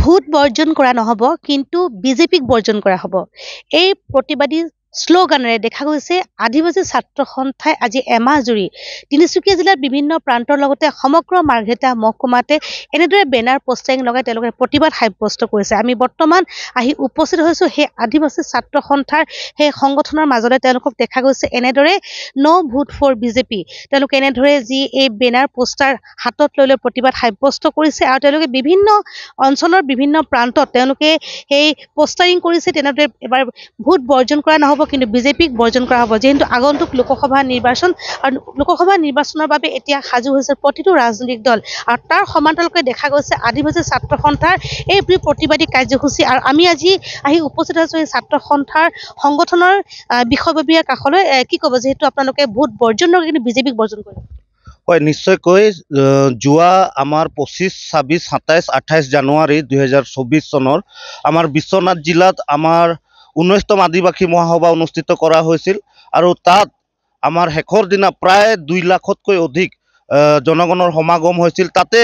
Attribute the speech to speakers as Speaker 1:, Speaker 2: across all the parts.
Speaker 1: vote বৰ্জন কৰা নহ'ব কিন্তু বিজেপিক বৰ্জন কৰা হ'ব এই প্ৰতিবাদী শ্লোগানেৰে দেখা গৈছে আদিবাসী ছাত্ৰ সন্থাই আজি এমাহ জুৰি তিনিচুকীয়া জিলাৰ বিভিন্ন প্ৰান্তৰ লগতে সমগ্ৰ মাৰ্ঘেটা মহকুমাতে এনেদৰে বেনাৰ পষ্টাৰিং লগাই তেওঁলোকে প্ৰতিবাদ সাব্যস্ত কৰিছে আমি বৰ্তমান আহি উপস্থিত হৈছোঁ সেই আদিবাসী ছাত্ৰ সন্থাৰ সেই সংগঠনৰ মাজতে তেওঁলোকক দেখা গৈছে এনেদৰে ন' ভোট ফৰ বিজেপি তেওঁলোকে এনেদৰে যি এই বেনাৰ পষ্টাৰ হাতত লৈ লৈ প্ৰতিবাদ সাব্যস্ত কৰিছে আৰু তেওঁলোকে বিভিন্ন অঞ্চলৰ বিভিন্ন প্ৰান্তত তেওঁলোকে সেই পষ্টাৰিং কৰিছে তেনেদৰে এবাৰ ভোট বৰ্জন কৰা নহ'ব হ'ব কিন্তু বিজেপিক বৰ্জন কৰা হ'ব যিহেতু আগন্তুক লোকসভা নিৰ্বাচন আৰু লোকসভা নিৰ্বাচনৰ বাবে এতিয়া সাজু হৈছে প্ৰতিটো ৰাজনৈতিক দল আৰু তাৰ সমান্তৰালকৈ দেখা গৈছে আদিবাসী ছাত্ৰ সন্থাৰ এই প্ৰতিবাদী কাৰ্যসূচী আৰু আমি আজি আহি উপস্থিত হৈছোঁ এই ছাত্ৰ সন্থাৰ সংগঠনৰ বিষয়ববীয়া কাষলৈ কি ক'ব যিহেতু আপোনালোকে ভোট বৰ্জন কিন্তু বিজেপিক বৰ্জন কৰিব
Speaker 2: হয় নিশ্চয়কৈ যোৱা আমাৰ পঁচিছ ছাব্বিছ সাতাইছ আঠাইছ জানুৱাৰী দুহেজাৰ চৌবিছ চনৰ আমাৰ বিশ্বনাথ জিলাত আমাৰ ঊনৈশতম আদিবাসী মহাসভা অনুষ্ঠিত করা হয়েছিল আর তাত আমার শেষর দিনা প্রায় দুই লাখতক অধিক জনগণের সমাগম হয়েছিল তাতে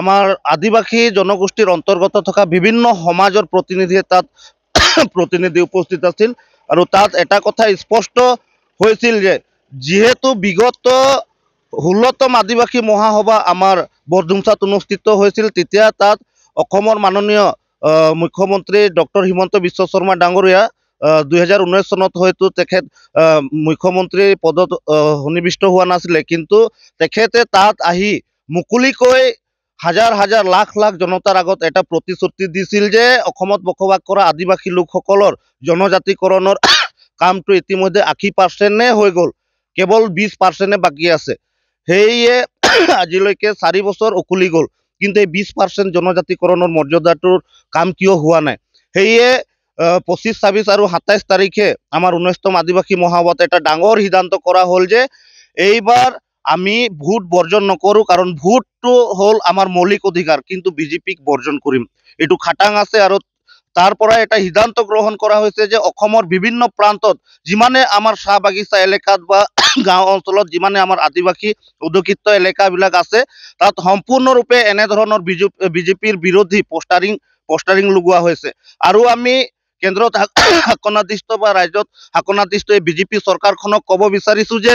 Speaker 2: আমার আদিবাসী জনগোষ্ঠীর অন্তর্গত থাকা বিভিন্ন সমাজের প্রতিনিধি তাত প্রতিনিধি উপস্থিত আছিল আর তাত এটা কথা স্পষ্ট হয়েছিল যে যেহেতু বিগত ষোলতম আদিবাসী মহাসভা আমার বরদুমসাত অনুষ্ঠিত হয়েছিল তো মাননীয় মুখ্যমন্ত্ৰী ডক্টৰ হিমন্ত বিশ্ব শৰ্মা ডাঙৰীয়া দুহেজাৰ ঊনৈছ চনত হয়তো তেখেত মুখ্যমন্ত্ৰী পদত সন্নিবিষ্ট হোৱা নাছিলে কিন্তু তেখেতে তাত আহি মুকলিকৈ হাজাৰ হাজাৰ লাখ লাখ জনতাৰ আগত এটা প্ৰতিশ্ৰুতি দিছিল যে অসমত বসবাস কৰা আদিবাসী লোকসকলৰ জনজাতিকৰণৰ কামটো ইতিমধ্যে আশী পাৰ্চেণ্টে হৈ গ'ল কেৱল বিছ পাৰ্চেণ্টে বাকী আছে সেয়ে আজিলৈকে চাৰি বছৰ উকলি গ'ল কিন্তু এই বিশ পাৰ্চেণ্ট জনজাতিকৰণৰ মৰ্যাদাটোৰ কাম কিয় হোৱা নাই সেয়ে পঁচিছ ছাব্বিছ আৰু সাতাইশ তাৰিখে আমাৰ উনৈশতম আদিবাসী মহাবত এটা ডাঙৰ সিদ্ধান্ত কৰা হ'ল যে এইবাৰ আমি ভোট বৰ্জন নকৰোঁ কাৰণ ভোটটো হ'ল আমাৰ মৌলিক অধিকাৰ কিন্তু বিজেপিক বৰ্জন কৰিম এইটো খাটাং আছে আৰু তাৰ পৰা এটা সিদ্ধান্ত গ্ৰহণ কৰা হৈছে যে অসমৰ বিভিন্ন প্ৰান্তত যিমানে আমাৰ চাহ বাগিচা এলেকাত বা গাঁও অঞ্চলত যিমানে আমাৰ আদিবাসী উদ্যোগিত এলেকাবিলাক আছে তাত সম্পূৰ্ণৰূপে এনেধৰণৰ বিজু বিজেপিৰ বিৰোধী পষ্টাৰিং পষ্টাৰিং লগোৱা হৈছে আৰু আমি কেন্দ্ৰত শাসনাধিষ্ঠ বা ৰাজ্যত শাসনাধিষ্ঠ এই বিজেপি চৰকাৰখনক ক'ব বিচাৰিছো যে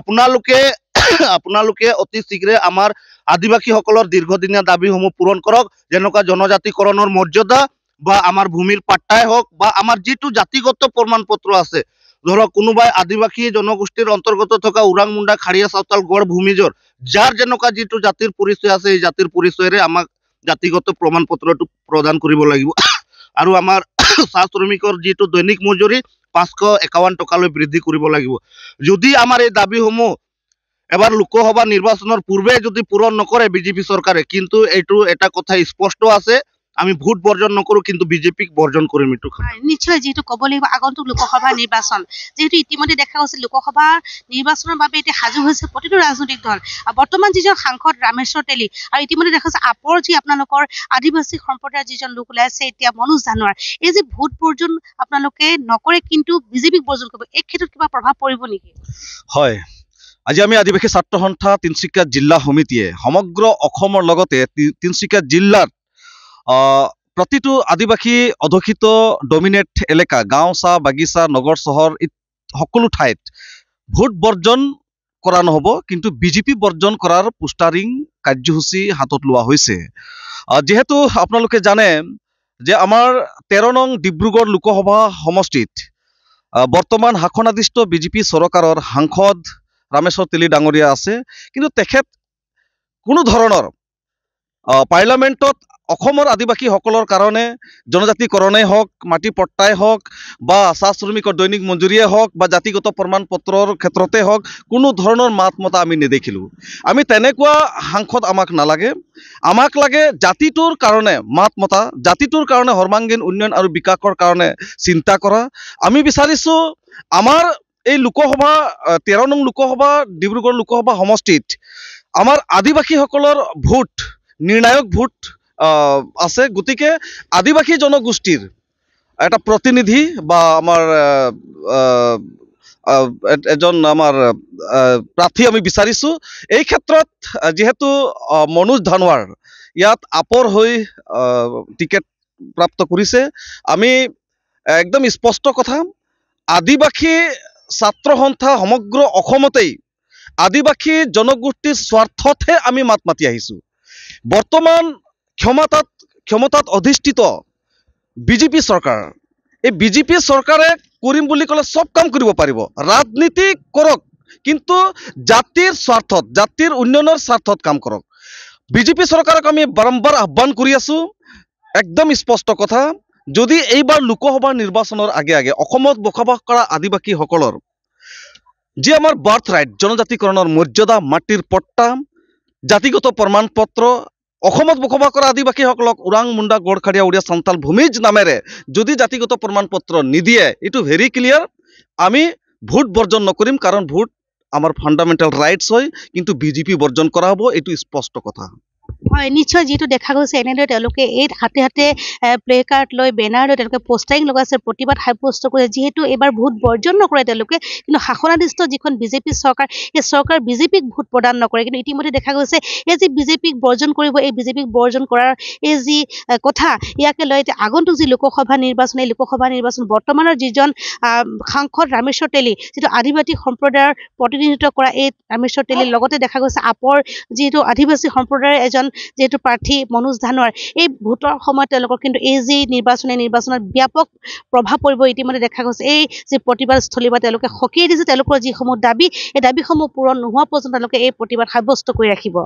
Speaker 2: আপোনালোকে আপোনালোকে অতি শীঘ্ৰে আমাৰ আদিবাসীসকলৰ দীৰ্ঘদিনীয়া দাবীসমূহ পূৰণ কৰক যেনেকুৱা জনজাতিকৰণৰ মৰ্যাদা বা আমার ভূমির পাট্টায় হোক বা আমার যেটু জাতিগত প্রমাণপত্র আছে ধরো কোনোবাই আদিবাসী জনগোষ্ঠীর অন্তর্গত থাকা ওৰাং মুণ্ডা খাৰিয়া চাওতাল গড় ভূমিজর যার যেনেকুৱা যেটু জাতির পরিচয় আছে এই জাতির পরিচয়ের আমাক জাতিগত প্ৰমাণ প্রদান করব কৰিব লাগিব আৰু আমাৰ চাহ শ্রমিকর যিটো দৈনিক মজুরি পাঁচশো একাৱন্ন টকালৈ বৃদ্ধি করব লাগিব যদি আমার এই দাবি সমূহ এবার লোকসভা নির্বাচনের পূর্বে যদি পূরণ নকরে বিজেপি সরকারে কিন্তু এইটু এটা কথা স্পষ্ট আছে আমি ভোট বৰ্জন নকৰো কিন্তু বিজেপিক বৰ্জন কৰিম এইটো
Speaker 1: নিশ্চয় যিহেতু ক'ব লাগিব আগন্তুক লোকসভা নিৰ্বাচন যিহেতু ইতিমধ্যে দেখা গৈছে লোকসভা নিৰ্বাচনৰ বাবে এতিয়া সাজু হৈছে প্ৰতিটো ৰাজনৈতিক দল আৰু বৰ্তমান যিজন সাংসদ ৰামেশ্বৰ তেলী আৰু ইতিমধ্যে দেখা গৈছে আপৰ যি আপোনালোকৰ আদিবাসী সম্প্ৰদায়ৰ যিজন লোক ওলাইছে এতিয়া মনোজ জানুৱাৰ এই যে ভোট বৰ্জন আপোনালোকে নকৰে কিন্তু বিজেপিক বৰ্জন কৰিব এই ক্ষেত্ৰত কিবা প্ৰভাৱ পৰিব নেকি
Speaker 3: হয় আজি আমি আদিবাসী ছাত্ৰ সন্থা তিনিচুকীয়া জিলা সমিতিয়ে সমগ্ৰ অসমৰ লগতে তিনিচুকীয়া জিলাত প্ৰতিটো আদিবাসী অধিত ডমিনেট এলেকা গাঁও চাহ বাগিচা নগৰ চহৰ সকলো ঠাইত ভোট বৰ্জন কৰা নহ'ব কিন্তু বিজেপি বৰ্জন কৰাৰ পোষ্টাৰিং কাৰ্যসূচী হাতত লোৱা হৈছে যিহেতু আপোনালোকে জানে যে আমাৰ তেৰ নং ডিব্ৰুগড় লোকসভা সমষ্টিত বৰ্তমান শাসনাধিষ্ঠ বিজেপি চৰকাৰৰ সাংসদ ৰামেশ্বৰ তেলী ডাঙৰীয়া আছে কিন্তু তেখেত কোনো ধৰণৰ পাৰ্লামেণ্টত অসমৰ আদিবাসীসকলৰ কাৰণে জনজাতিকৰণেই হওক মাটি পট্টাই হওক বা চাহ শ্ৰমিকৰ দৈনিক মজুৰিয়ে হওক বা জাতিগত প্ৰমাণ পত্ৰৰ ক্ষেত্ৰতে হওক কোনো ধৰণৰ মাত মতা আমি নেদেখিলোঁ আমি তেনেকুৱা সাংসদ আমাক নালাগে আমাক লাগে জাতিটোৰ কাৰণে মাত মতা জাতিটোৰ কাৰণে সৰ্বাংগীন উন্নয়ন আৰু বিকাশৰ কাৰণে চিন্তা কৰা আমি বিচাৰিছোঁ আমাৰ এই লোকসভা তেৰ নং লোকসভা ডিব্ৰুগড় লোকসভা সমষ্টিত আমাৰ আদিবাসীসকলৰ ভোট নিৰ্ণায়ক ভোট আছে গতিকে আদিবাসী জনগোষ্ঠীৰ এটা প্ৰতিনিধি বা আমাৰ এজন আমাৰ প্ৰাৰ্থী আমি বিচাৰিছোঁ এই ক্ষেত্ৰত যিহেতু মনোজ ধানোৱাৰ ইয়াত আপৰ হৈ টিকেট প্ৰাপ্ত কৰিছে আমি একদম স্পষ্ট কথা আদিবাসী ছাত্ৰ সন্থা সমগ্ৰ অসমতেই আদিবাসী জনগোষ্ঠীৰ স্বাৰ্থতহে আমি মাত মাতি আহিছোঁ বৰ্তমান ক্ষমতাত ক্ষমতাত অধিষ্ঠিত বিজেপি চৰকাৰ এই বিজেপি চৰকাৰে কৰিম বুলি ক'লে চব কাম কৰিব পাৰিব ৰাজনীতি কৰক কিন্তু জাতিৰ স্বাৰ্থত জাতিৰ উন্নয়নৰ স্বাৰ্থত কাম কৰক বিজেপি চৰকাৰক আমি বাৰম্বাৰ আহ্বান কৰি আছোঁ একদম স্পষ্ট কথা যদি এইবাৰ লোকসভা নিৰ্বাচনৰ আগে আগে অসমত বসবাস কৰা আদিবাসীসকলৰ যি আমাৰ বাৰ্থ ৰাইট জনজাতিকৰণৰ মৰ্যাদা মাটিৰ পট্টা জাতিগত প্ৰমাণ পত্ৰ অসমত বসবাস কৰা আদিবাসীসকলক ওৰাং মুণ্ডা গড়খাৰীয়া উৰিয়া চান্তাল ভূমিজ নামেৰে যদি জাতিগত প্ৰমাণ পত্ৰ নিদিয়ে এইটো ভেৰি ক্লিয়াৰ আমি ভোট বৰ্জন নকৰিম কাৰণ ভোট আমাৰ ফাণ্ডামেণ্টেল ৰাইটছ হয় কিন্তু বিজেপি বৰ্জন কৰা হ'ব এইটো স্পষ্ট কথা
Speaker 1: হয় নিশ্চয় যিটো দেখা গৈছে এনেদৰে তেওঁলোকে এই হাতে হাতে প্লে কাৰ্ড লৈ বেনাৰ লৈ তেওঁলোকে পষ্টাৰিং লগাইছে প্ৰতিবাদ সাব্যস্ত কৰিছে যিহেতু এইবাৰ ভোট বৰ্জন নকৰে তেওঁলোকে কিন্তু শাসনাধিষ্ঠ যিখন বিজেপি চৰকাৰ সেই চৰকাৰ বিজেপিক ভোট প্ৰদান নকৰে কিন্তু ইতিমধ্যে দেখা গৈছে এই যি বিজেপিক বৰ্জন কৰিব এই বিজেপিক বৰ্জন কৰাৰ এই যি কথা ইয়াকে লৈ এতিয়া আগন্তুক যি লোকসভা নিৰ্বাচন এই লোকসভা নিৰ্বাচন বৰ্তমানৰ যিজন সাংসদ ৰামেশ্বৰ তেলি যিটো আদিবাসী সম্প্ৰদায়ৰ প্ৰতিনিধিত্ব কৰা এই ৰামেশ্বৰ তেলিৰ লগতে দেখা গৈছে আপৰ যিটো আদিবাসী সম্প্ৰদায়ৰ এজন যিহেতু প্ৰাৰ্থী মনোজ ধানোৱাৰ এই ভোটৰ সময়ত তেওঁলোকৰ কিন্তু এই যি নিৰ্বাচনী নিৰ্বাচনত ব্যাপক প্ৰভাৱ পৰিব ইতিমধ্যে দেখা গৈছে এই যি প্ৰতিবাদস্থলী বা তেওঁলোকে সকীয়াই দিছে তেওঁলোকৰ যিসমূহ দাবী এই দাবীসমূহ পূৰণ নোহোৱা পৰ্যন্ত তেওঁলোকে এই প্ৰতিবাদ সাব্যস্ত কৰি ৰাখিব